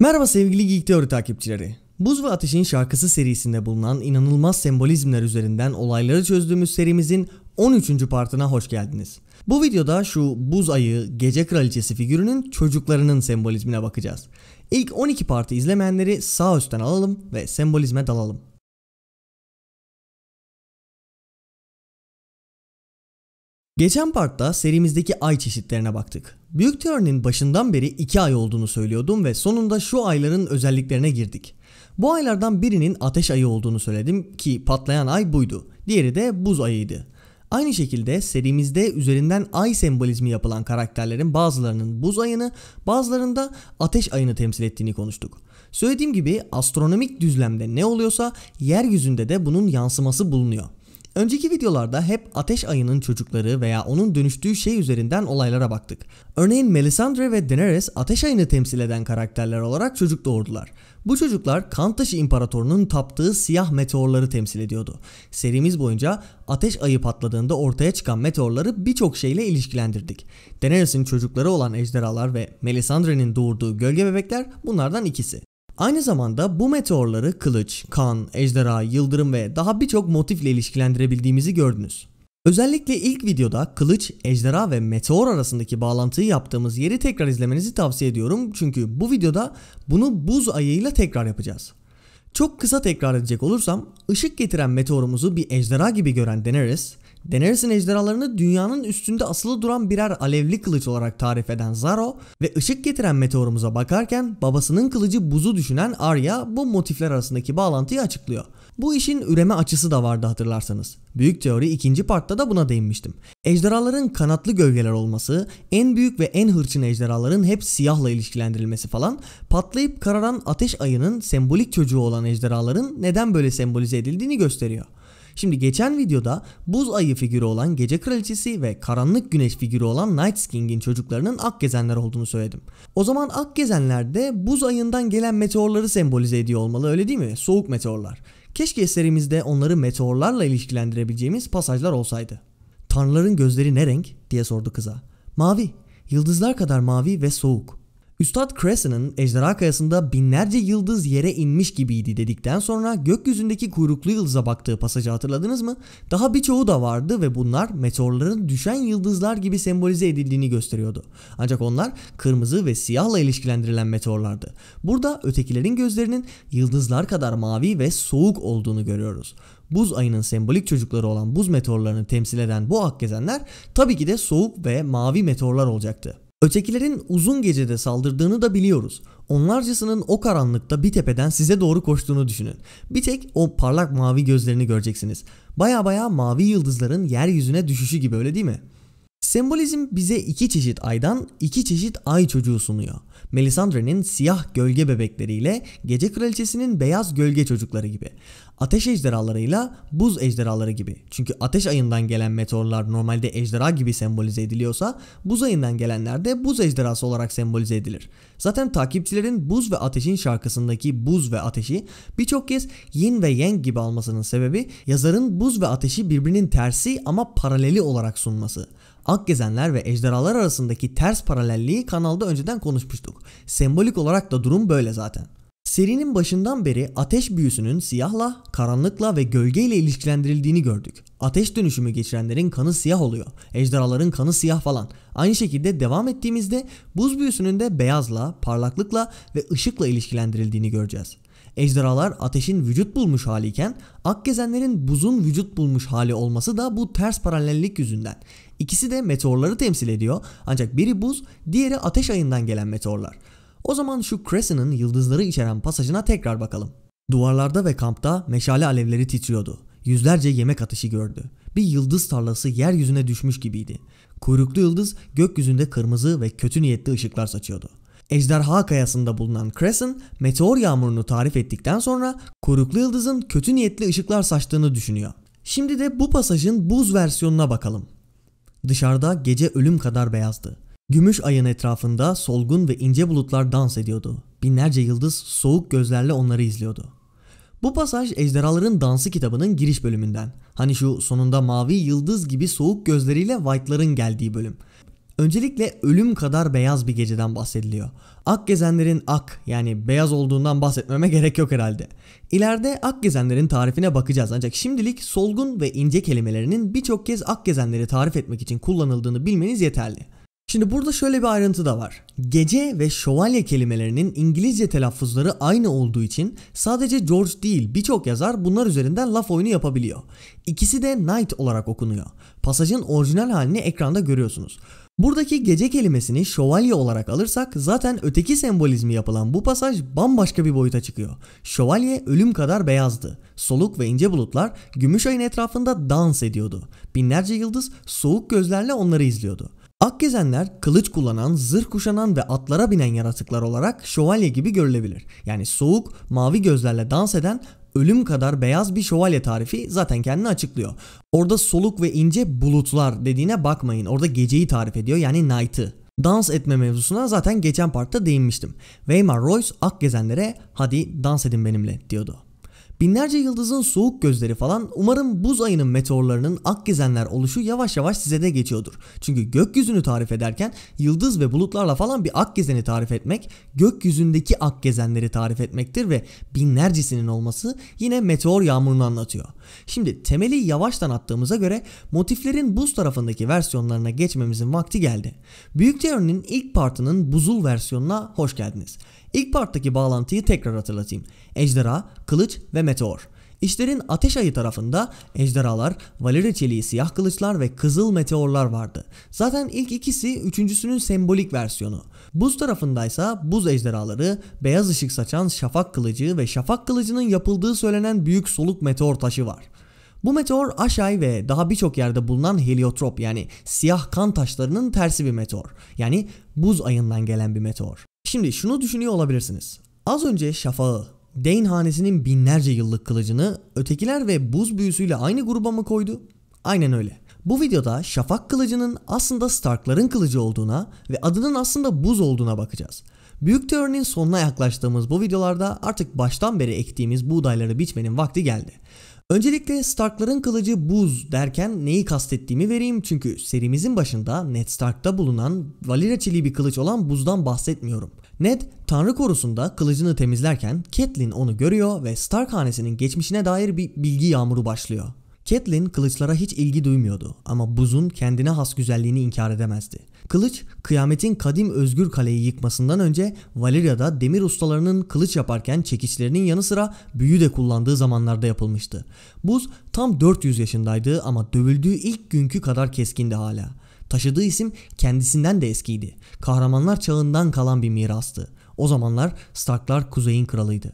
Merhaba sevgili Geek Teori takipçileri. Buz ve Ateş'in şarkısı serisinde bulunan inanılmaz sembolizmler üzerinden olayları çözdüğümüz serimizin 13. partına hoş geldiniz. Bu videoda şu buz ayı, gece kraliçesi figürünün çocuklarının sembolizmine bakacağız. İlk 12 partı izlemeyenleri sağ üstten alalım ve sembolizme dalalım. Geçen partta serimizdeki ay çeşitlerine baktık. Büyük teorinin başından beri 2 ay olduğunu söylüyordum ve sonunda şu ayların özelliklerine girdik. Bu aylardan birinin ateş ayı olduğunu söyledim ki patlayan ay buydu. Diğeri de buz ayıydı. Aynı şekilde serimizde üzerinden ay sembolizmi yapılan karakterlerin bazılarının buz ayını, bazılarında ateş ayını temsil ettiğini konuştuk. Söylediğim gibi astronomik düzlemde ne oluyorsa yeryüzünde de bunun yansıması bulunuyor. Önceki videolarda hep Ateş Ayı'nın çocukları veya onun dönüştüğü şey üzerinden olaylara baktık. Örneğin Melisandre ve Daenerys Ateş Ayı'nı temsil eden karakterler olarak çocuk doğurdular. Bu çocuklar Kantaşı İmparatoru'nun taptığı siyah meteorları temsil ediyordu. Serimiz boyunca Ateş Ayı patladığında ortaya çıkan meteorları birçok şeyle ilişkilendirdik. Daenerys'in çocukları olan ejderhalar ve Melisandre'nin doğurduğu gölge bebekler bunlardan ikisi. Aynı zamanda bu meteorları kılıç, kan, ejderha, yıldırım ve daha birçok motifle ilişkilendirebildiğimizi gördünüz. Özellikle ilk videoda kılıç, ejderha ve meteor arasındaki bağlantıyı yaptığımız yeri tekrar izlemenizi tavsiye ediyorum. Çünkü bu videoda bunu buz ayıyla tekrar yapacağız. Çok kısa tekrar edecek olursam ışık getiren meteorumuzu bir ejderha gibi gören Daenerys, Daenerys'in ejderhalarını dünyanın üstünde asılı duran birer alevli kılıç olarak tarif eden Zaro ve ışık getiren meteorumuza bakarken babasının kılıcı buzu düşünen Arya bu motifler arasındaki bağlantıyı açıklıyor. Bu işin üreme açısı da vardı hatırlarsanız. Büyük teori ikinci partta da buna değinmiştim. Ejderhaların kanatlı gölgeler olması, en büyük ve en hırçın ejderhaların hep siyahla ilişkilendirilmesi falan, patlayıp kararan ateş ayının sembolik çocuğu olan ejderhaların neden böyle sembolize edildiğini gösteriyor. Şimdi geçen videoda buz ayı figürü olan gece kraliçesi ve karanlık güneş figürü olan Night King'in çocuklarının gezenler olduğunu söyledim. O zaman ak gezenler de buz ayından gelen meteorları sembolize ediyor olmalı öyle değil mi? Soğuk meteorlar. Keşke eserimizde onları meteorlarla ilişkilendirebileceğimiz pasajlar olsaydı. Tanrıların gözleri ne renk diye sordu kıza. Mavi, yıldızlar kadar mavi ve soğuk. Üstad Cressen'ın ejderha kayasında binlerce yıldız yere inmiş gibiydi dedikten sonra gökyüzündeki kuyruklu yıldıza baktığı pasajı hatırladınız mı? Daha birçoğu da vardı ve bunlar meteorların düşen yıldızlar gibi sembolize edildiğini gösteriyordu. Ancak onlar kırmızı ve siyahla ilişkilendirilen meteorlardı. Burada ötekilerin gözlerinin yıldızlar kadar mavi ve soğuk olduğunu görüyoruz buz ayının sembolik çocukları olan buz meteorlarını temsil eden bu akgezenler tabii ki de soğuk ve mavi meteorlar olacaktı. Ötekilerin uzun gecede saldırdığını da biliyoruz. Onlarcasının o karanlıkta bir tepeden size doğru koştuğunu düşünün. Bir tek o parlak mavi gözlerini göreceksiniz. Baya baya mavi yıldızların yeryüzüne düşüşü gibi öyle değil mi? Sembolizm bize iki çeşit aydan iki çeşit ay çocuğu sunuyor. Melisandre'nin siyah gölge bebekleriyle gece kraliçesinin beyaz gölge çocukları gibi ateş ejderhalarıyla buz ejderhaları gibi. Çünkü ateş ayından gelen meteorlar normalde ejderha gibi sembolize ediliyorsa buz ayından gelenler de buz ejderhası olarak sembolize edilir. Zaten takipçilerin buz ve ateşin şarkısındaki buz ve ateşi birçok kez yin ve yang gibi almasının sebebi yazarın buz ve ateşi birbirinin tersi ama paraleli olarak sunması. Ak gezenler ve ejderhalar arasındaki ters paralelliği kanalda önceden konuşmuştuk. Sembolik olarak da durum böyle zaten. Serinin başından beri ateş büyüsünün siyahla, karanlıkla ve gölgeyle ilişkilendirildiğini gördük. Ateş dönüşümü geçirenlerin kanı siyah oluyor. Ejderhaların kanı siyah falan. Aynı şekilde devam ettiğimizde buz büyüsünün de beyazla, parlaklıkla ve ışıkla ilişkilendirildiğini göreceğiz. Ejderhalar ateşin vücut bulmuş haliyken Akgezenlerin buzun vücut bulmuş hali olması da bu ters paralellik yüzünden. İkisi de meteorları temsil ediyor ancak biri buz diğeri ateş ayından gelen meteorlar. O zaman şu Crescent'ın yıldızları içeren pasajına tekrar bakalım. Duvarlarda ve kampta meşale alevleri titriyordu. Yüzlerce yemek atışı gördü. Bir yıldız tarlası yeryüzüne düşmüş gibiydi. Kuyruklu yıldız gökyüzünde kırmızı ve kötü niyetli ışıklar saçıyordu. Ejderha kayasında bulunan Crescent, meteor yağmurunu tarif ettikten sonra kuyruklu yıldızın kötü niyetli ışıklar saçtığını düşünüyor. Şimdi de bu pasajın buz versiyonuna bakalım. Dışarıda gece ölüm kadar beyazdı. Gümüş ayın etrafında solgun ve ince bulutlar dans ediyordu. Binlerce yıldız soğuk gözlerle onları izliyordu. Bu pasaj Ejderhaların Dansı kitabının giriş bölümünden. Hani şu sonunda mavi yıldız gibi soğuk gözleriyle White'ların geldiği bölüm. Öncelikle ölüm kadar beyaz bir geceden bahsediliyor. Ak gezenlerin ak yani beyaz olduğundan bahsetmeme gerek yok herhalde. İleride ak gezenlerin tarifine bakacağız ancak şimdilik solgun ve ince kelimelerinin birçok kez ak gezenleri tarif etmek için kullanıldığını bilmeniz yeterli. Şimdi burada şöyle bir ayrıntı da var. Gece ve şövalye kelimelerinin İngilizce telaffuzları aynı olduğu için sadece George değil birçok yazar bunlar üzerinden laf oyunu yapabiliyor. İkisi de night olarak okunuyor. Pasajın orijinal halini ekranda görüyorsunuz. Buradaki gece kelimesini şövalye olarak alırsak zaten öteki sembolizmi yapılan bu pasaj bambaşka bir boyuta çıkıyor. Şövalye ölüm kadar beyazdı. Soluk ve ince bulutlar gümüş ayın etrafında dans ediyordu. Binlerce yıldız soğuk gözlerle onları izliyordu. Akgezenler kılıç kullanan, zırh kuşanan ve atlara binen yaratıklar olarak şövalye gibi görülebilir. Yani soğuk, mavi gözlerle dans eden ölüm kadar beyaz bir şövalye tarifi zaten kendini açıklıyor. Orada soluk ve ince bulutlar dediğine bakmayın. Orada geceyi tarif ediyor yani night'ı. Dans etme mevzusuna zaten geçen partta değinmiştim. Weimar Royce Akgezenlere hadi dans edin benimle diyordu. Binlerce yıldızın soğuk gözleri falan umarım buz ayının meteorlarının ak gezenler oluşu yavaş yavaş size de geçiyordur. Çünkü gökyüzünü tarif ederken yıldız ve bulutlarla falan bir ak gezeni tarif etmek gökyüzündeki ak gezenleri tarif etmektir ve binlercesinin olması yine meteor yağmurunu anlatıyor. Şimdi temeli yavaştan attığımıza göre motiflerin buz tarafındaki versiyonlarına geçmemizin vakti geldi. Büyük teorinin ilk partının buzul versiyonuna hoş geldiniz. İlk parttaki bağlantıyı tekrar hatırlatayım. Ejderha, kılıç ve meteor. İşlerin ateş ayı tarafında ejderhalar, valeri çeliği siyah kılıçlar ve kızıl meteorlar vardı. Zaten ilk ikisi üçüncüsünün sembolik versiyonu. Buz tarafındaysa buz ejderhaları, beyaz ışık saçan şafak kılıcı ve şafak kılıcının yapıldığı söylenen büyük soluk meteor taşı var. Bu meteor Aşay ve daha birçok yerde bulunan heliotrop yani siyah kan taşlarının tersi bir meteor. Yani buz ayından gelen bir meteor. Şimdi şunu düşünüyor olabilirsiniz. Az önce şafağı, Dane hanesinin binlerce yıllık kılıcını ötekiler ve buz büyüsüyle aynı gruba mı koydu? Aynen öyle. Bu videoda şafak kılıcının aslında Starkların kılıcı olduğuna ve adının aslında buz olduğuna bakacağız. Büyük teorinin sonuna yaklaştığımız bu videolarda artık baştan beri ektiğimiz buğdayları biçmenin vakti geldi. Öncelikle Stark'ların kılıcı buz derken neyi kastettiğimi vereyim çünkü serimizin başında Ned Stark'ta bulunan Valiraçili bir kılıç olan buzdan bahsetmiyorum. Ned Tanrı korusunda kılıcını temizlerken Catelyn onu görüyor ve Stark hanesinin geçmişine dair bir bilgi yağmuru başlıyor. Catelyn kılıçlara hiç ilgi duymuyordu ama buzun kendine has güzelliğini inkar edemezdi. Kılıç kıyametin kadim özgür kaleyi yıkmasından önce Valerya'da demir ustalarının kılıç yaparken çekiçlerinin yanı sıra büyü de kullandığı zamanlarda yapılmıştı. Buz tam 400 yaşındaydı ama dövüldüğü ilk günkü kadar keskindi hala. Taşıdığı isim kendisinden de eskiydi. Kahramanlar çağından kalan bir mirastı. O zamanlar Starklar kuzeyin kralıydı.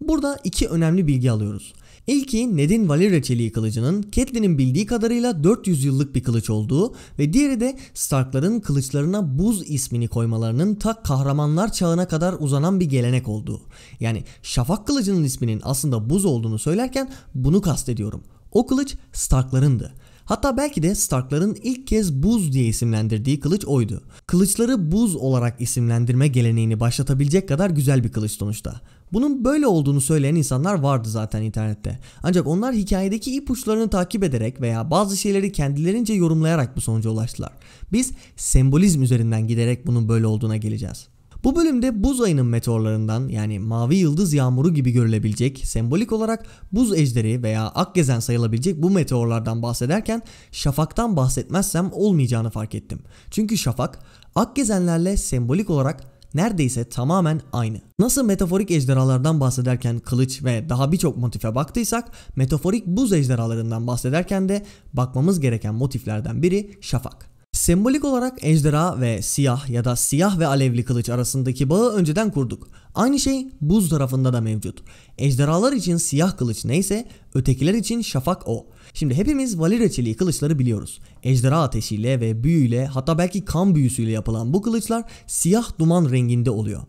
Burada iki önemli bilgi alıyoruz. İlki Ned'in Valir reçeliği kılıcının Catelyn'in bildiği kadarıyla 400 yıllık bir kılıç olduğu ve diğeri de Stark'ların kılıçlarına buz ismini koymalarının ta kahramanlar çağına kadar uzanan bir gelenek olduğu. Yani şafak kılıcının isminin aslında buz olduğunu söylerken bunu kastediyorum. O kılıç Stark'larındı. Hatta belki de Stark'ların ilk kez buz diye isimlendirdiği kılıç oydu. Kılıçları buz olarak isimlendirme geleneğini başlatabilecek kadar güzel bir kılıç sonuçta. Bunun böyle olduğunu söyleyen insanlar vardı zaten internette. Ancak onlar hikayedeki ipuçlarını takip ederek veya bazı şeyleri kendilerince yorumlayarak bu sonuca ulaştılar. Biz sembolizm üzerinden giderek bunun böyle olduğuna geleceğiz. Bu bölümde buz ayının meteorlarından yani mavi yıldız yağmuru gibi görülebilecek sembolik olarak buz ejderi veya ak gezen sayılabilecek bu meteorlardan bahsederken şafaktan bahsetmezsem olmayacağını fark ettim. Çünkü şafak ak gezenlerle sembolik olarak neredeyse tamamen aynı. Nasıl metaforik ejderhalardan bahsederken kılıç ve daha birçok motife baktıysak metaforik buz ejderhalarından bahsederken de bakmamız gereken motiflerden biri şafak. Sembolik olarak ejderha ve siyah ya da siyah ve alevli kılıç arasındaki bağı önceden kurduk. Aynı şey buz tarafında da mevcut. Ejderhalar için siyah kılıç neyse ötekiler için şafak o. Şimdi hepimiz valireçeli kılıçları biliyoruz. Ejderha ateşiyle ve büyüyle hatta belki kan büyüsüyle yapılan bu kılıçlar siyah duman renginde oluyor.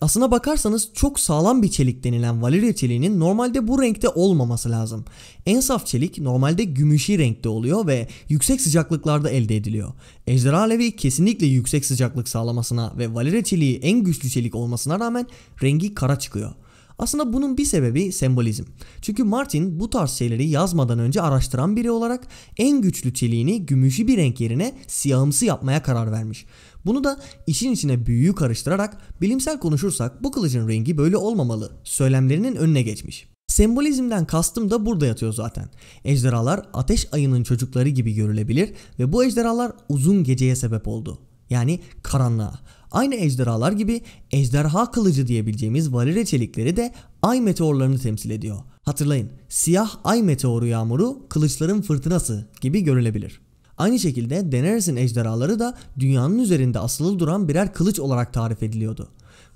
Aslına bakarsanız çok sağlam bir çelik denilen Valeria çeliğinin normalde bu renkte olmaması lazım. En saf çelik normalde gümüşü renkte oluyor ve yüksek sıcaklıklarda elde ediliyor. Ejderha alevi kesinlikle yüksek sıcaklık sağlamasına ve Valeria çeliği en güçlü çelik olmasına rağmen rengi kara çıkıyor. Aslında bunun bir sebebi sembolizm. Çünkü Martin bu tarz şeyleri yazmadan önce araştıran biri olarak en güçlü çeliğini gümüşü bir renk yerine siyahımsı yapmaya karar vermiş. Bunu da işin içine büyüyü karıştırarak bilimsel konuşursak bu kılıcın rengi böyle olmamalı söylemlerinin önüne geçmiş. Sembolizmden kastım da burada yatıyor zaten. Ejderhalar ateş ayının çocukları gibi görülebilir ve bu ejderhalar uzun geceye sebep oldu. Yani karanlığa. Aynı ejderhalar gibi ejderha kılıcı diyebileceğimiz valire çelikleri de ay meteorlarını temsil ediyor. Hatırlayın siyah ay meteoru yağmuru kılıçların fırtınası gibi görülebilir. Aynı şekilde Daenerys'in ejderhaları da dünyanın üzerinde asılı duran birer kılıç olarak tarif ediliyordu.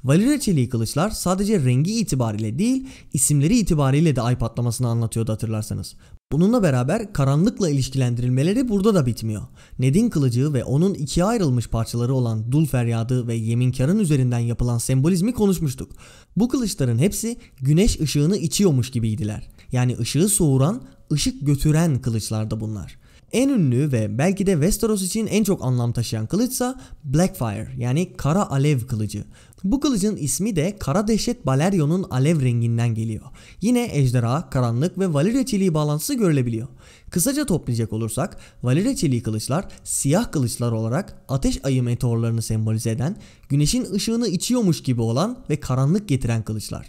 Valire çeliği kılıçlar sadece rengi itibariyle değil isimleri itibariyle de ay patlamasını anlatıyordu hatırlarsanız. Bununla beraber karanlıkla ilişkilendirilmeleri burada da bitmiyor. Ned'in kılıcığı ve onun ikiye ayrılmış parçaları olan dul feryadı ve yeminkarın üzerinden yapılan sembolizmi konuşmuştuk. Bu kılıçların hepsi güneş ışığını içiyormuş gibiydiler. Yani ışığı soğuran, ışık götüren kılıçlarda bunlar. En ünlü ve belki de Westeros için en çok anlam taşıyan kılıçsa Blackfire yani kara alev kılıcı. Bu kılıcın ismi de Kara Dehşet Balerion'un alev renginden geliyor. Yine ejderha, karanlık ve Valyria çeliği bağlantısı görülebiliyor. Kısaca toplayacak olursak Valyria çeliği kılıçlar siyah kılıçlar olarak ateş ayı meteorlarını sembolize eden, güneşin ışığını içiyormuş gibi olan ve karanlık getiren kılıçlar.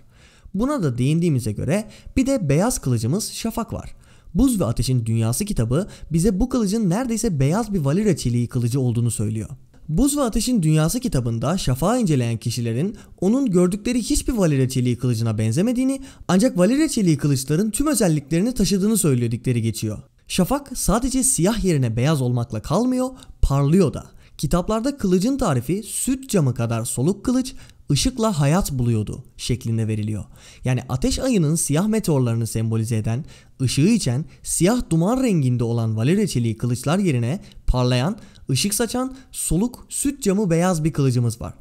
Buna da değindiğimize göre bir de beyaz kılıcımız şafak var. Buz ve Ateşin Dünyası kitabı bize bu kılıcın neredeyse beyaz bir valira çeliği kılıcı olduğunu söylüyor. Buz ve Ateşin Dünyası kitabında şafağı inceleyen kişilerin onun gördükleri hiçbir Valera çeliği kılıcına benzemediğini ancak Valera çeliği kılıçların tüm özelliklerini taşıdığını söyledikleri geçiyor. Şafak sadece siyah yerine beyaz olmakla kalmıyor, parlıyor da. Kitaplarda kılıcın tarifi süt camı kadar soluk kılıç, ışıkla hayat buluyordu şeklinde veriliyor. Yani ateş ayının siyah meteorlarını sembolize eden, ışığı içen, siyah duman renginde olan valeriya çeliği kılıçlar yerine parlayan, ışık saçan, soluk, süt camı beyaz bir kılıcımız var.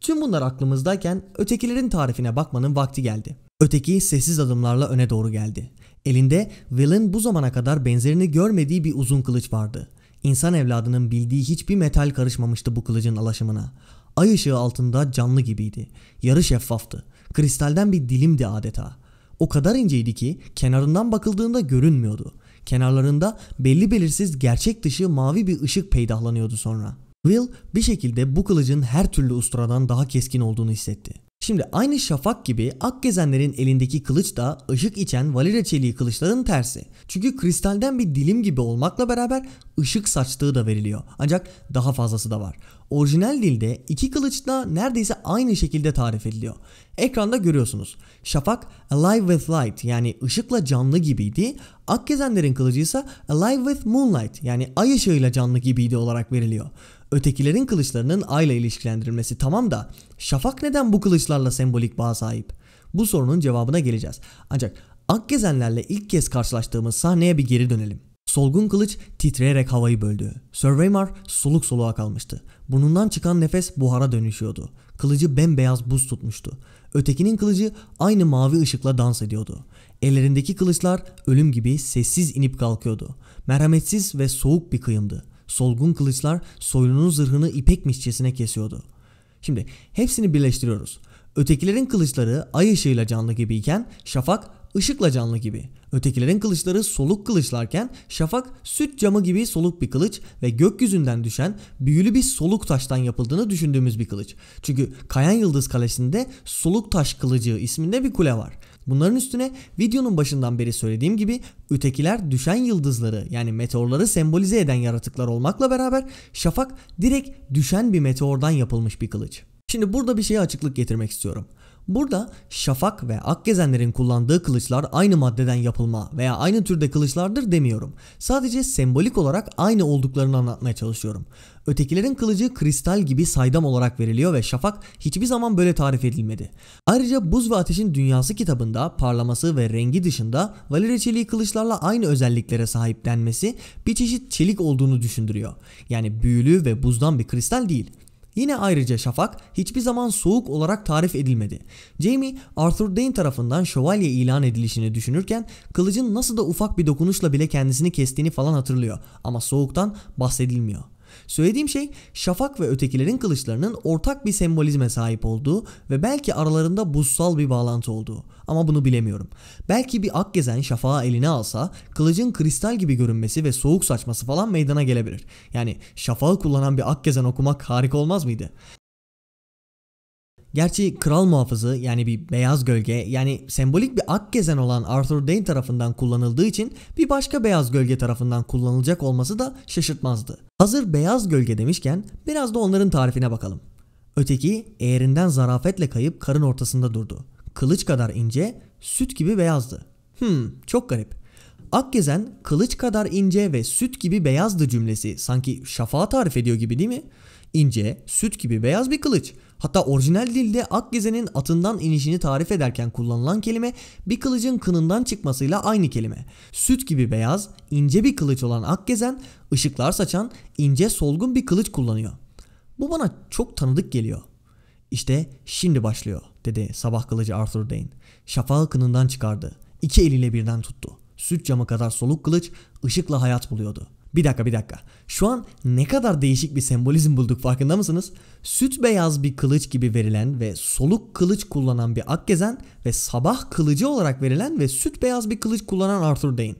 Tüm bunlar aklımızdayken ötekilerin tarifine bakmanın vakti geldi. Öteki sessiz adımlarla öne doğru geldi. Elinde Will'in bu zamana kadar benzerini görmediği bir uzun kılıç vardı. İnsan evladının bildiği hiçbir metal karışmamıştı bu kılıcın alaşımına. Ay ışığı altında canlı gibiydi. Yarı şeffaftı. Kristalden bir dilimdi adeta. O kadar inceydi ki kenarından bakıldığında görünmüyordu. Kenarlarında belli belirsiz gerçek dışı mavi bir ışık peydahlanıyordu sonra. Will bir şekilde bu kılıcın her türlü usturadan daha keskin olduğunu hissetti. Şimdi aynı şafak gibi Akgezenlerin elindeki kılıç da ışık içen Valira çeliği kılıçların tersi. Çünkü kristalden bir dilim gibi olmakla beraber ışık saçtığı da veriliyor. Ancak daha fazlası da var. Orijinal dilde iki kılıç da neredeyse aynı şekilde tarif ediliyor. Ekranda görüyorsunuz. Şafak Alive with Light yani ışıkla canlı gibiydi. Akgezenlerin kılıcı ise Alive with Moonlight yani ay ışığıyla canlı gibiydi olarak veriliyor. Ötekilerin kılıçlarının ayla ilişkilendirilmesi tamam da Şafak neden bu kılıçlarla sembolik bağ sahip? Bu sorunun cevabına geleceğiz. Ancak Akgezenlerle ilk kez karşılaştığımız sahneye bir geri dönelim. Solgun kılıç titreyerek havayı böldü. Sir Raymar soluk soluğa kalmıştı. Burnundan çıkan nefes buhara dönüşüyordu. Kılıcı bembeyaz buz tutmuştu. Ötekinin kılıcı aynı mavi ışıkla dans ediyordu. Ellerindeki kılıçlar ölüm gibi sessiz inip kalkıyordu. Merhametsiz ve soğuk bir kıyımdı. Solgun kılıçlar soyunun zırhını ipekmişçesine kesiyordu. Şimdi hepsini birleştiriyoruz. Ötekilerin kılıçları ay ışığıyla canlı gibiyken şafak ışıkla canlı gibi. Ötekilerin kılıçları soluk kılıçlarken şafak süt camı gibi soluk bir kılıç ve gökyüzünden düşen büyülü bir soluk taştan yapıldığını düşündüğümüz bir kılıç. Çünkü Kayan Yıldız Kalesi'nde soluk taş kılıcı isminde bir kule var. Bunların üstüne videonun başından beri söylediğim gibi ötekiler düşen yıldızları yani meteorları sembolize eden yaratıklar olmakla beraber şafak direkt düşen bir meteordan yapılmış bir kılıç. Şimdi burada bir şeye açıklık getirmek istiyorum. Burada şafak ve akgezenlerin kullandığı kılıçlar aynı maddeden yapılma veya aynı türde kılıçlardır demiyorum. Sadece sembolik olarak aynı olduklarını anlatmaya çalışıyorum. Ötekilerin kılıcı kristal gibi saydam olarak veriliyor ve şafak hiçbir zaman böyle tarif edilmedi. Ayrıca Buz ve Ateşin Dünyası kitabında parlaması ve rengi dışında Valire çeliği kılıçlarla aynı özelliklere sahip denmesi bir çeşit çelik olduğunu düşündürüyor. Yani büyülü ve buzdan bir kristal değil. Yine ayrıca şafak hiçbir zaman soğuk olarak tarif edilmedi. Jamie Arthur Dane tarafından şövalye ilan edilişini düşünürken kılıcın nasıl da ufak bir dokunuşla bile kendisini kestiğini falan hatırlıyor ama soğuktan bahsedilmiyor. Söylediğim şey şafak ve ötekilerin kılıçlarının ortak bir sembolizme sahip olduğu ve belki aralarında buzsal bir bağlantı olduğu. Ama bunu bilemiyorum. Belki bir akgezen şafağı eline alsa kılıcın kristal gibi görünmesi ve soğuk saçması falan meydana gelebilir. Yani şafağı kullanan bir akgezen okumak harika olmaz mıydı? Gerçi kral muhafızı yani bir beyaz gölge yani sembolik bir ak gezen olan Arthur Dane tarafından kullanıldığı için bir başka beyaz gölge tarafından kullanılacak olması da şaşırtmazdı. Hazır beyaz gölge demişken biraz da onların tarifine bakalım. Öteki eğerinden zarafetle kayıp karın ortasında durdu. Kılıç kadar ince, süt gibi beyazdı. Hmm çok garip. Ak gezen kılıç kadar ince ve süt gibi beyazdı cümlesi sanki şafağı tarif ediyor gibi değil mi? İnce, süt gibi beyaz bir kılıç. Hatta orijinal dilde Akgeze'nin atından inişini tarif ederken kullanılan kelime bir kılıcın kınından çıkmasıyla aynı kelime. Süt gibi beyaz, ince bir kılıç olan Akgezen ışıklar saçan ince solgun bir kılıç kullanıyor. Bu bana çok tanıdık geliyor. İşte şimdi başlıyor dedi sabah kılıcı Arthur Dane. Şafağı kınından çıkardı. İki eliyle birden tuttu. Süt camı kadar soluk kılıç ışıkla hayat buluyordu. Bir dakika bir dakika. Şu an ne kadar değişik bir sembolizm bulduk farkında mısınız? Süt beyaz bir kılıç gibi verilen ve soluk kılıç kullanan bir Akgezen ve sabah kılıcı olarak verilen ve süt beyaz bir kılıç kullanan Arthur Dane.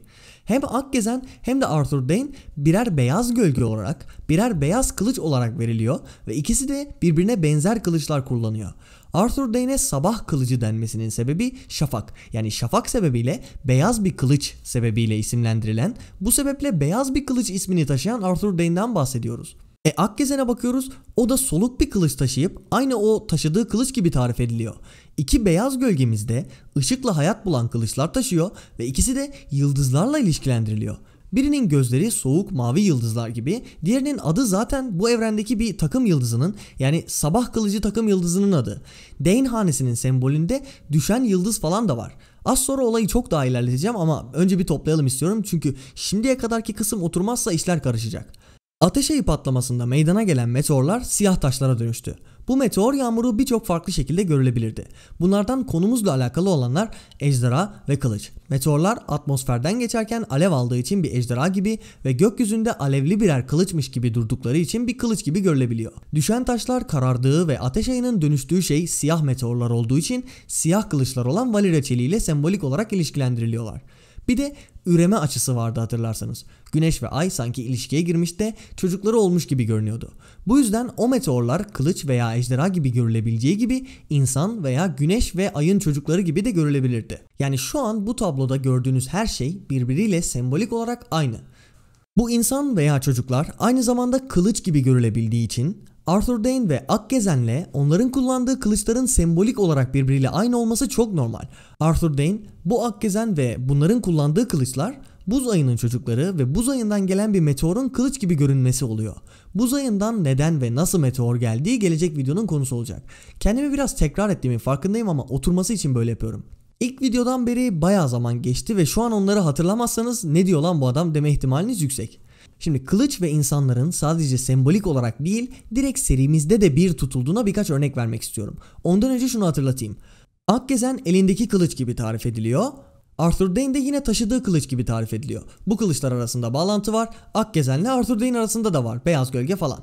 Hem Akgezen hem de Arthur Dane birer beyaz gölge olarak, birer beyaz kılıç olarak veriliyor ve ikisi de birbirine benzer kılıçlar kullanıyor. Arthur Dane'e sabah kılıcı denmesinin sebebi şafak. Yani şafak sebebiyle beyaz bir kılıç sebebiyle isimlendirilen, bu sebeple beyaz bir kılıç ismini taşıyan Arthur Dane'den bahsediyoruz. E Akgezen'e bakıyoruz o da soluk bir kılıç taşıyıp aynı o taşıdığı kılıç gibi tarif ediliyor. İki beyaz gölgemizde ışıkla hayat bulan kılıçlar taşıyor ve ikisi de yıldızlarla ilişkilendiriliyor. Birinin gözleri soğuk mavi yıldızlar gibi, diğerinin adı zaten bu evrendeki bir takım yıldızının yani sabah kılıcı takım yıldızının adı. Dane hanesinin sembolünde düşen yıldız falan da var. Az sonra olayı çok daha ilerleteceğim ama önce bir toplayalım istiyorum çünkü şimdiye kadarki kısım oturmazsa işler karışacak. Ateşeyi patlamasında meydana gelen meteorlar siyah taşlara dönüştü. Bu meteor yağmuru birçok farklı şekilde görülebilirdi. Bunlardan konumuzla alakalı olanlar ejderha ve kılıç. Meteorlar atmosferden geçerken alev aldığı için bir ejderha gibi ve gökyüzünde alevli birer kılıçmış gibi durdukları için bir kılıç gibi görülebiliyor. Düşen taşlar karardığı ve ateş ayının dönüştüğü şey siyah meteorlar olduğu için siyah kılıçlar olan valire çeliği ile sembolik olarak ilişkilendiriliyorlar. Bir de üreme açısı vardı hatırlarsanız. Güneş ve ay sanki ilişkiye girmiş de çocukları olmuş gibi görünüyordu. Bu yüzden o meteorlar kılıç veya ejderha gibi görülebileceği gibi insan veya güneş ve ayın çocukları gibi de görülebilirdi. Yani şu an bu tabloda gördüğünüz her şey birbiriyle sembolik olarak aynı. Bu insan veya çocuklar aynı zamanda kılıç gibi görülebildiği için Arthur Dane ve Akgezen'le onların kullandığı kılıçların sembolik olarak birbiriyle aynı olması çok normal. Arthur Dane bu Akgezen ve bunların kullandığı kılıçlar Buz ayının çocukları ve buz ayından gelen bir meteorun kılıç gibi görünmesi oluyor. Buz ayından neden ve nasıl meteor geldiği gelecek videonun konusu olacak. Kendimi biraz tekrar ettiğimin farkındayım ama oturması için böyle yapıyorum. İlk videodan beri baya zaman geçti ve şu an onları hatırlamazsanız ne diyor lan bu adam deme ihtimaliniz yüksek. Şimdi kılıç ve insanların sadece sembolik olarak değil direkt serimizde de bir tutulduğuna birkaç örnek vermek istiyorum. Ondan önce şunu hatırlatayım. Akgezen elindeki kılıç gibi tarif ediliyor. Arthur Dayne de yine taşıdığı kılıç gibi tarif ediliyor. Bu kılıçlar arasında bağlantı var. Ak Akgezen'le Arthur Dayne arasında da var. Beyaz gölge falan.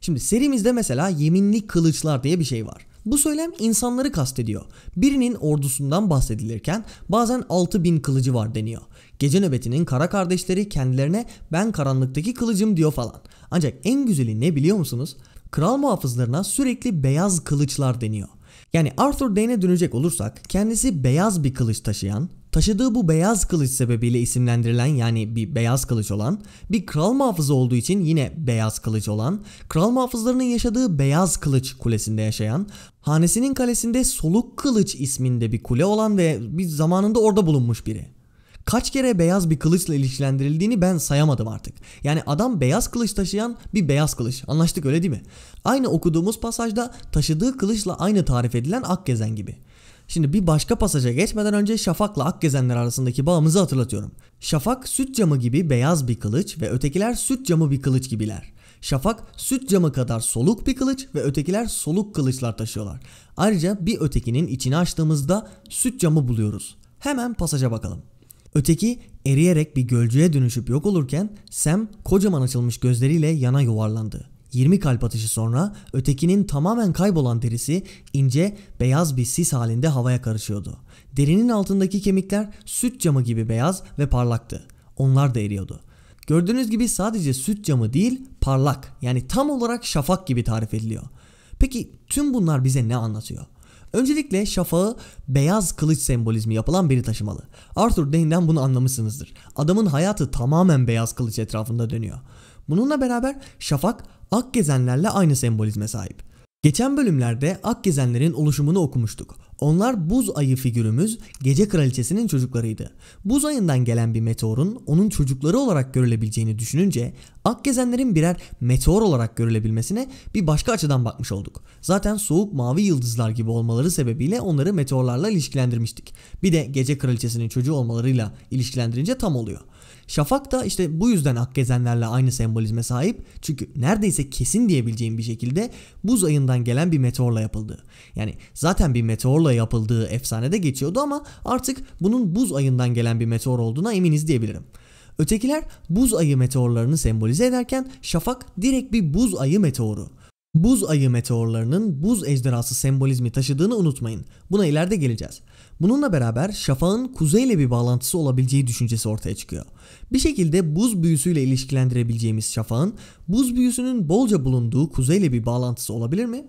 Şimdi serimizde mesela yeminli kılıçlar diye bir şey var. Bu söylem insanları kastediyor. Birinin ordusundan bahsedilirken bazen 6000 kılıcı var deniyor. Gece nöbetinin kara kardeşleri kendilerine ben karanlıktaki kılıcım diyor falan. Ancak en güzeli ne biliyor musunuz? Kral muhafızlarına sürekli beyaz kılıçlar deniyor. Yani Arthur Dane'e dönecek olursak kendisi beyaz bir kılıç taşıyan, Taşıdığı bu beyaz kılıç sebebiyle isimlendirilen yani bir beyaz kılıç olan, bir kral muhafızı olduğu için yine beyaz kılıç olan, kral muhafızlarının yaşadığı beyaz kılıç kulesinde yaşayan, hanesinin kalesinde soluk kılıç isminde bir kule olan ve bir zamanında orada bulunmuş biri. Kaç kere beyaz bir kılıçla ilişkilendirildiğini ben sayamadım artık. Yani adam beyaz kılıç taşıyan bir beyaz kılıç. Anlaştık öyle değil mi? Aynı okuduğumuz pasajda taşıdığı kılıçla aynı tarif edilen Akgezen gibi. Şimdi bir başka pasaja geçmeden önce Şafak'la Akgezenler arasındaki bağımızı hatırlatıyorum. Şafak süt camı gibi beyaz bir kılıç ve ötekiler süt camı bir kılıç gibiler. Şafak süt camı kadar soluk bir kılıç ve ötekiler soluk kılıçlar taşıyorlar. Ayrıca bir ötekinin içini açtığımızda süt camı buluyoruz. Hemen pasaja bakalım. Öteki eriyerek bir gölcüye dönüşüp yok olurken Sam kocaman açılmış gözleriyle yana yuvarlandı. 20 kalp atışı sonra ötekinin tamamen kaybolan derisi ince beyaz bir sis halinde havaya karışıyordu. Derinin altındaki kemikler süt camı gibi beyaz ve parlaktı. Onlar da eriyordu. Gördüğünüz gibi sadece süt camı değil parlak yani tam olarak şafak gibi tarif ediliyor. Peki tüm bunlar bize ne anlatıyor? Öncelikle şafağı beyaz kılıç sembolizmi yapılan biri taşımalı. Arthur Dane'den bunu anlamışsınızdır. Adamın hayatı tamamen beyaz kılıç etrafında dönüyor. Bununla beraber şafak Ak gezenlerle aynı sembolizme sahip. Geçen bölümlerde ak gezenlerin oluşumunu okumuştuk. Onlar buz ayı figürümüz gece kraliçesinin çocuklarıydı. Buz ayından gelen bir meteorun onun çocukları olarak görülebileceğini düşününce ak gezenlerin birer meteor olarak görülebilmesine bir başka açıdan bakmış olduk. Zaten soğuk mavi yıldızlar gibi olmaları sebebiyle onları meteorlarla ilişkilendirmiştik. Bir de gece kraliçesinin çocuğu olmalarıyla ilişkilendirince tam oluyor. Şafak da işte bu yüzden Akgezenlerle aynı sembolizme sahip çünkü neredeyse kesin diyebileceğim bir şekilde buz ayından gelen bir meteorla yapıldı. Yani zaten bir meteorla yapıldığı efsanede geçiyordu ama artık bunun buz ayından gelen bir meteor olduğuna eminiz diyebilirim. Ötekiler buz ayı meteorlarını sembolize ederken Şafak direkt bir buz ayı meteoru. Buz ayı meteorlarının buz ejderhası sembolizmi taşıdığını unutmayın. Buna ileride geleceğiz. Bununla beraber şafağın kuzeyle bir bağlantısı olabileceği düşüncesi ortaya çıkıyor. Bir şekilde buz büyüsüyle ilişkilendirebileceğimiz şafağın buz büyüsünün bolca bulunduğu kuzeyle bir bağlantısı olabilir mi?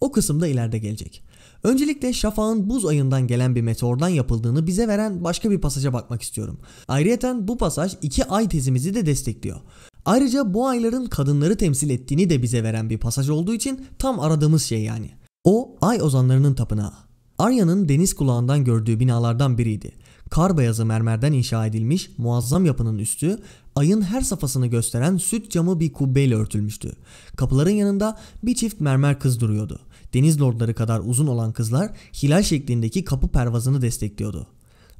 O kısımda ileride gelecek. Öncelikle şafağın buz ayından gelen bir meteordan yapıldığını bize veren başka bir pasaja bakmak istiyorum. Ayrıca bu pasaj iki ay tezimizi de destekliyor. Ayrıca bu ayların kadınları temsil ettiğini de bize veren bir pasaj olduğu için tam aradığımız şey yani. O ay ozanlarının tapınağı. Arya'nın deniz kulağından gördüğü binalardan biriydi. Kar beyazı mermerden inşa edilmiş muazzam yapının üstü ayın her safhasını gösteren süt camı bir kubbeyle örtülmüştü. Kapıların yanında bir çift mermer kız duruyordu. Deniz lordları kadar uzun olan kızlar hilal şeklindeki kapı pervazını destekliyordu.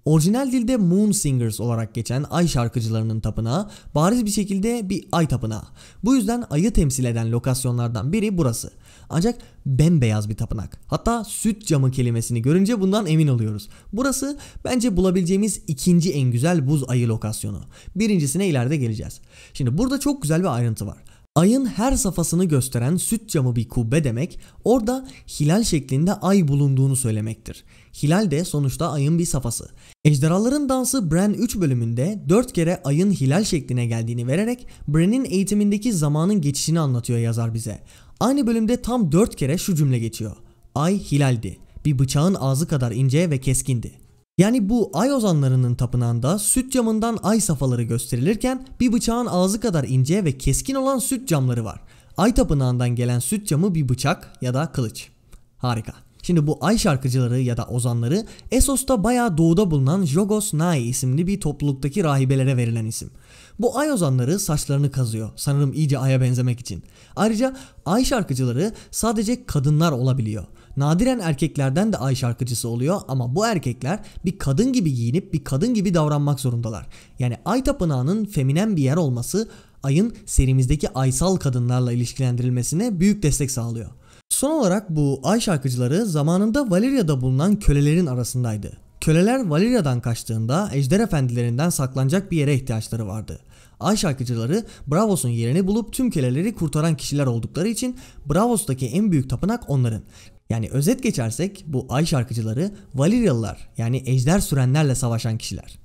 Orijinal dilde Moon Singers olarak geçen ay şarkıcılarının tapınağı bariz bir şekilde bir ay tapınağı. Bu yüzden ayı temsil eden lokasyonlardan biri burası. Ancak bembeyaz bir tapınak. Hatta süt camı kelimesini görünce bundan emin oluyoruz. Burası bence bulabileceğimiz ikinci en güzel buz ayı lokasyonu. Birincisine ileride geleceğiz. Şimdi burada çok güzel bir ayrıntı var. Ayın her safhasını gösteren süt camı bir kubbe demek, orada hilal şeklinde ay bulunduğunu söylemektir. Hilal de sonuçta ayın bir safhası. Ejderhaların Dansı Bren 3 bölümünde 4 kere ayın hilal şekline geldiğini vererek Bren'in eğitimindeki zamanın geçişini anlatıyor yazar bize. Aynı bölümde tam 4 kere şu cümle geçiyor. Ay hilaldi. Bir bıçağın ağzı kadar ince ve keskindi. Yani bu ay ozanlarının tapınağında süt camından ay safaları gösterilirken bir bıçağın ağzı kadar ince ve keskin olan süt camları var. Ay tapınağından gelen süt camı bir bıçak ya da kılıç. Harika. Şimdi bu ay şarkıcıları ya da ozanları Esos'ta bayağı doğuda bulunan Jogos Nai isimli bir topluluktaki rahibelere verilen isim. Bu ay ozanları saçlarını kazıyor. Sanırım iyice aya benzemek için. Ayrıca ay şarkıcıları sadece kadınlar olabiliyor. Nadiren erkeklerden de ay şarkıcısı oluyor ama bu erkekler bir kadın gibi giyinip bir kadın gibi davranmak zorundalar. Yani ay tapınağının feminen bir yer olması ayın serimizdeki aysal kadınlarla ilişkilendirilmesine büyük destek sağlıyor. Son olarak bu ay şarkıcıları zamanında Valeria'da bulunan kölelerin arasındaydı. Köleler Valeria'dan kaçtığında ejder efendilerinden saklanacak bir yere ihtiyaçları vardı. Ay şarkıcıları Bravos'un yerini bulup tüm köleleri kurtaran kişiler oldukları için Bravos'taki en büyük tapınak onların. Yani özet geçersek bu ay şarkıcıları Valeryalılar yani ejder sürenlerle savaşan kişiler.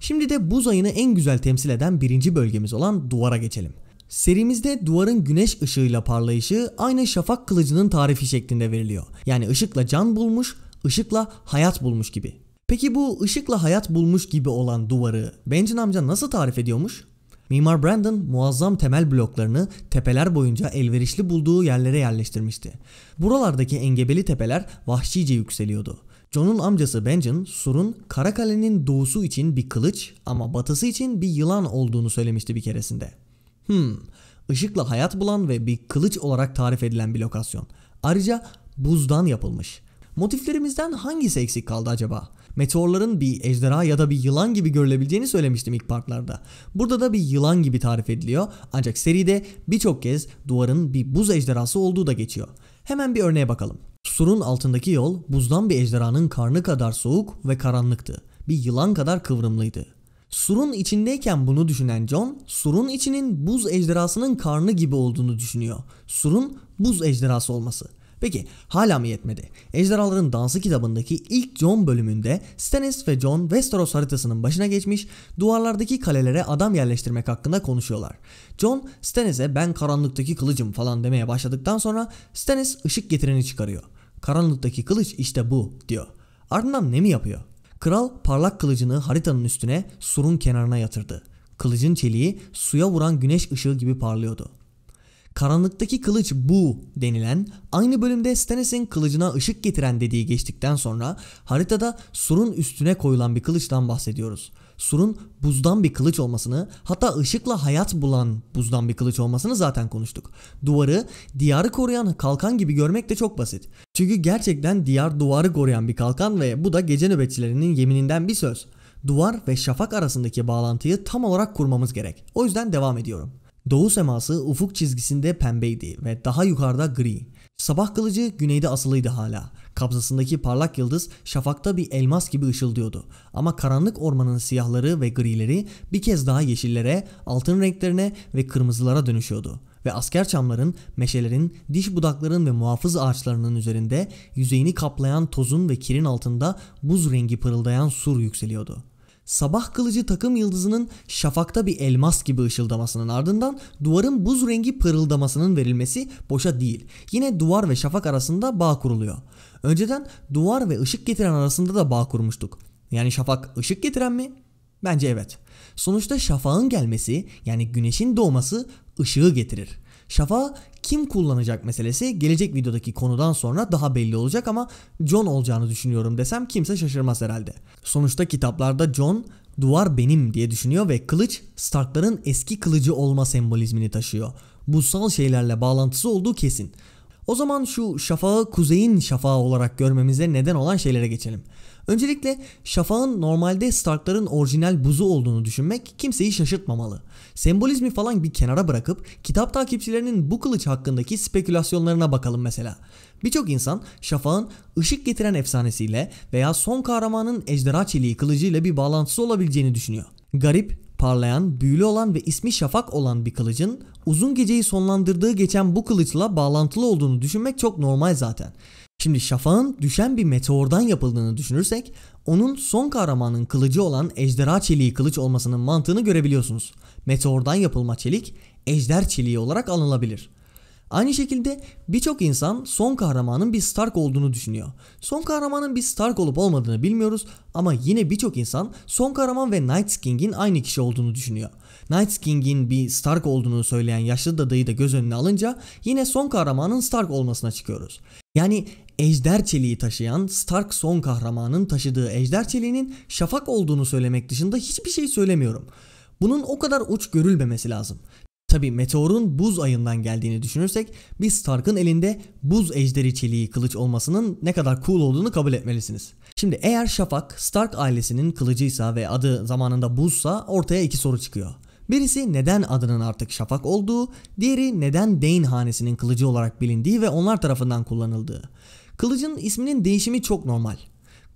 Şimdi de buz ayını en güzel temsil eden birinci bölgemiz olan duvara geçelim. Serimizde duvarın güneş ışığıyla parlayışı aynı şafak kılıcının tarifi şeklinde veriliyor. Yani ışıkla can bulmuş, ışıkla hayat bulmuş gibi. Peki bu ışıkla hayat bulmuş gibi olan duvarı Benjin amca nasıl tarif ediyormuş? Mimar Brandon muazzam temel bloklarını tepeler boyunca elverişli bulduğu yerlere yerleştirmişti. Buralardaki engebeli tepeler vahşice yükseliyordu. John'un amcası Benjen, Sur'un Karakale'nin doğusu için bir kılıç ama batısı için bir yılan olduğunu söylemişti bir keresinde. Hmm, ışıkla hayat bulan ve bir kılıç olarak tarif edilen bir lokasyon. Ayrıca buzdan yapılmış. Motiflerimizden hangisi eksik kaldı acaba? meteorların bir ejderha ya da bir yılan gibi görülebileceğini söylemiştim ilk parklarda. Burada da bir yılan gibi tarif ediliyor ancak seride birçok kez duvarın bir buz ejderhası olduğu da geçiyor. Hemen bir örneğe bakalım. Surun altındaki yol buzdan bir ejderhanın karnı kadar soğuk ve karanlıktı. Bir yılan kadar kıvrımlıydı. Surun içindeyken bunu düşünen John, surun içinin buz ejderhasının karnı gibi olduğunu düşünüyor. Surun buz ejderhası olması. Peki hala mı yetmedi? Ejderhaların Dansı kitabındaki ilk John bölümünde Stannis ve John Westeros haritasının başına geçmiş duvarlardaki kalelere adam yerleştirmek hakkında konuşuyorlar. John Stannis'e ben karanlıktaki kılıcım falan demeye başladıktan sonra Stannis ışık getireni çıkarıyor. Karanlıktaki kılıç işte bu diyor. Ardından ne mi yapıyor? Kral parlak kılıcını haritanın üstüne surun kenarına yatırdı. Kılıcın çeliği suya vuran güneş ışığı gibi parlıyordu. Karanlıktaki kılıç bu denilen aynı bölümde Stannis'in kılıcına ışık getiren dediği geçtikten sonra haritada surun üstüne koyulan bir kılıçtan bahsediyoruz. Surun buzdan bir kılıç olmasını hatta ışıkla hayat bulan buzdan bir kılıç olmasını zaten konuştuk. Duvarı diyarı koruyan kalkan gibi görmek de çok basit. Çünkü gerçekten diyar duvarı koruyan bir kalkan ve bu da gece nöbetçilerinin yemininden bir söz. Duvar ve şafak arasındaki bağlantıyı tam olarak kurmamız gerek. O yüzden devam ediyorum. Doğu seması ufuk çizgisinde pembeydi ve daha yukarıda gri. Sabah kılıcı güneyde asılıydı hala. Kabzasındaki parlak yıldız şafakta bir elmas gibi ışıldıyordu. Ama karanlık ormanın siyahları ve grileri bir kez daha yeşillere, altın renklerine ve kırmızılara dönüşüyordu. Ve asker çamların, meşelerin, diş budakların ve muhafız ağaçlarının üzerinde yüzeyini kaplayan tozun ve kirin altında buz rengi pırıldayan sur yükseliyordu. Sabah kılıcı takım yıldızının şafakta bir elmas gibi ışıldamasının ardından duvarın buz rengi pırıldamasının verilmesi boşa değil. Yine duvar ve şafak arasında bağ kuruluyor. Önceden duvar ve ışık getiren arasında da bağ kurmuştuk. Yani şafak ışık getiren mi? Bence evet. Sonuçta şafağın gelmesi yani güneşin doğması ışığı getirir. Şafağı kim kullanacak meselesi gelecek videodaki konudan sonra daha belli olacak ama John olacağını düşünüyorum desem kimse şaşırmaz herhalde. Sonuçta kitaplarda John duvar benim diye düşünüyor ve kılıç Starkların eski kılıcı olma sembolizmini taşıyor. Buzsal şeylerle bağlantısı olduğu kesin. O zaman şu şafağı kuzeyin şafağı olarak görmemize neden olan şeylere geçelim. Öncelikle şafağın normalde Starkların orijinal buzu olduğunu düşünmek kimseyi şaşırtmamalı. Sembolizmi falan bir kenara bırakıp kitap takipçilerinin bu kılıç hakkındaki spekülasyonlarına bakalım mesela. Birçok insan şafağın ışık getiren efsanesiyle veya son kahramanın ejderha çeliği kılıcıyla bir bağlantısı olabileceğini düşünüyor. Garip, parlayan, büyülü olan ve ismi şafak olan bir kılıcın uzun geceyi sonlandırdığı geçen bu kılıçla bağlantılı olduğunu düşünmek çok normal zaten. Şimdi şafağın düşen bir meteordan yapıldığını düşünürsek onun son kahramanın kılıcı olan ejderha çeliği kılıç olmasının mantığını görebiliyorsunuz. Meteordan yapılma çelik ejder çeliği olarak alınabilir. Aynı şekilde birçok insan son kahramanın bir Stark olduğunu düşünüyor. Son kahramanın bir Stark olup olmadığını bilmiyoruz ama yine birçok insan son kahraman ve Night King'in aynı kişi olduğunu düşünüyor. Night King'in bir Stark olduğunu söyleyen yaşlı dadayı da göz önüne alınca yine son kahramanın Stark olmasına çıkıyoruz. Yani ejder çeliği taşıyan Stark son kahramanın taşıdığı ejder çeliğinin şafak olduğunu söylemek dışında hiçbir şey söylemiyorum. Bunun o kadar uç görülmemesi lazım. Tabi meteorun buz ayından geldiğini düşünürsek biz Stark'ın elinde buz ejderi çeliği kılıç olmasının ne kadar cool olduğunu kabul etmelisiniz. Şimdi eğer Şafak Stark ailesinin kılıcıysa ve adı zamanında buzsa ortaya iki soru çıkıyor. Birisi neden adının artık Şafak olduğu, diğeri neden Dane hanesinin kılıcı olarak bilindiği ve onlar tarafından kullanıldığı. Kılıcın isminin değişimi çok normal.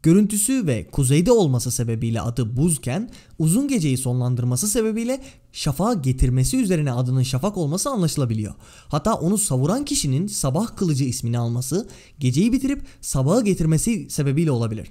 Görüntüsü ve kuzeyde olması sebebiyle adı buzken uzun geceyi sonlandırması sebebiyle şafağa getirmesi üzerine adının şafak olması anlaşılabiliyor. Hatta onu savuran kişinin sabah kılıcı ismini alması geceyi bitirip sabaha getirmesi sebebiyle olabilir.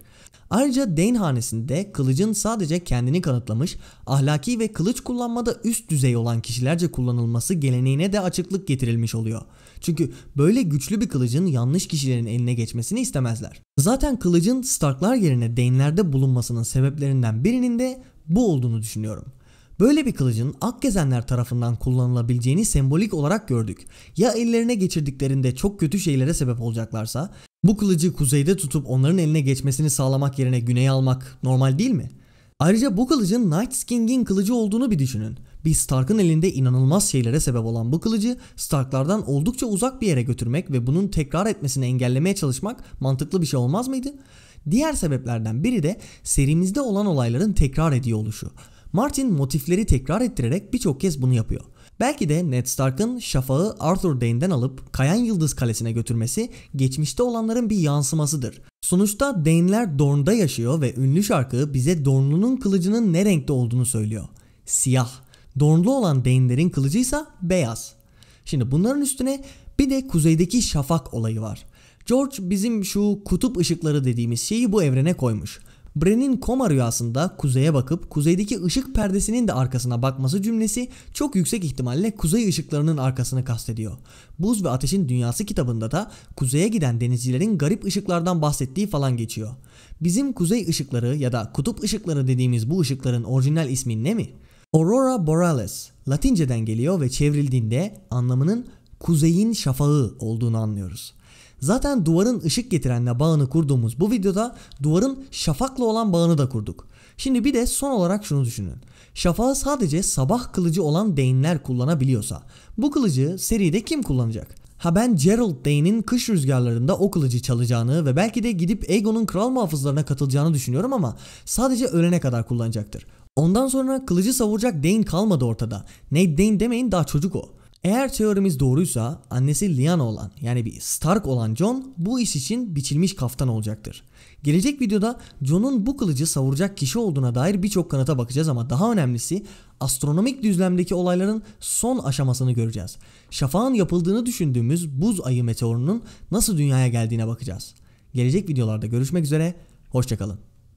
Ayrıca Dane hanesinde kılıcın sadece kendini kanıtlamış, ahlaki ve kılıç kullanmada üst düzey olan kişilerce kullanılması geleneğine de açıklık getirilmiş oluyor. Çünkü böyle güçlü bir kılıcın yanlış kişilerin eline geçmesini istemezler. Zaten kılıcın Starklar yerine Dane'lerde bulunmasının sebeplerinden birinin de bu olduğunu düşünüyorum. Böyle bir kılıcın Akgezenler tarafından kullanılabileceğini sembolik olarak gördük. Ya ellerine geçirdiklerinde çok kötü şeylere sebep olacaklarsa bu kılıcı kuzeyde tutup onların eline geçmesini sağlamak yerine güneye almak normal değil mi? Ayrıca bu kılıcın Night King'in kılıcı olduğunu bir düşünün. Bir Stark'ın elinde inanılmaz şeylere sebep olan bu kılıcı Stark'lardan oldukça uzak bir yere götürmek ve bunun tekrar etmesini engellemeye çalışmak mantıklı bir şey olmaz mıydı? Diğer sebeplerden biri de serimizde olan olayların tekrar ediyor oluşu. Martin motifleri tekrar ettirerek birçok kez bunu yapıyor. Belki de Ned Stark'ın şafağı Arthur Dane'den alıp Kayan Yıldız Kalesi'ne götürmesi geçmişte olanların bir yansımasıdır. Sonuçta Dane'ler Dorne'da yaşıyor ve ünlü şarkı bize Dorne'lunun kılıcının ne renkte olduğunu söylüyor. Siyah. Dorne'lu olan Dane'lerin kılıcıysa beyaz. Şimdi bunların üstüne bir de kuzeydeki şafak olayı var. George bizim şu kutup ışıkları dediğimiz şeyi bu evrene koymuş. Bren'in koma rüyasında kuzeye bakıp kuzeydeki ışık perdesinin de arkasına bakması cümlesi çok yüksek ihtimalle kuzey ışıklarının arkasını kastediyor. Buz ve Ateşin Dünyası kitabında da kuzeye giden denizcilerin garip ışıklardan bahsettiği falan geçiyor. Bizim kuzey ışıkları ya da kutup ışıkları dediğimiz bu ışıkların orijinal ismi ne mi? Aurora borealis Latinceden geliyor ve çevrildiğinde anlamının kuzeyin şafağı olduğunu anlıyoruz. Zaten duvarın ışık getirenle bağını kurduğumuz bu videoda duvarın şafakla olan bağını da kurduk. Şimdi bir de son olarak şunu düşünün. Şafağı sadece sabah kılıcı olan Dane'ler kullanabiliyorsa bu kılıcı seride kim kullanacak? Ha ben Gerald Dane'in kış rüzgarlarında o kılıcı çalacağını ve belki de gidip Aegon'un kral muhafızlarına katılacağını düşünüyorum ama sadece ölene kadar kullanacaktır. Ondan sonra kılıcı savuracak Dane kalmadı ortada. Ne Dane demeyin daha çocuk o. Eğer teorimiz doğruysa annesi Lyanna olan yani bir Stark olan Jon bu iş için biçilmiş kaftan olacaktır. Gelecek videoda Jon'un bu kılıcı savuracak kişi olduğuna dair birçok kanıta bakacağız ama daha önemlisi astronomik düzlemdeki olayların son aşamasını göreceğiz. Şafağın yapıldığını düşündüğümüz buz ayı meteorunun nasıl dünyaya geldiğine bakacağız. Gelecek videolarda görüşmek üzere, hoşçakalın.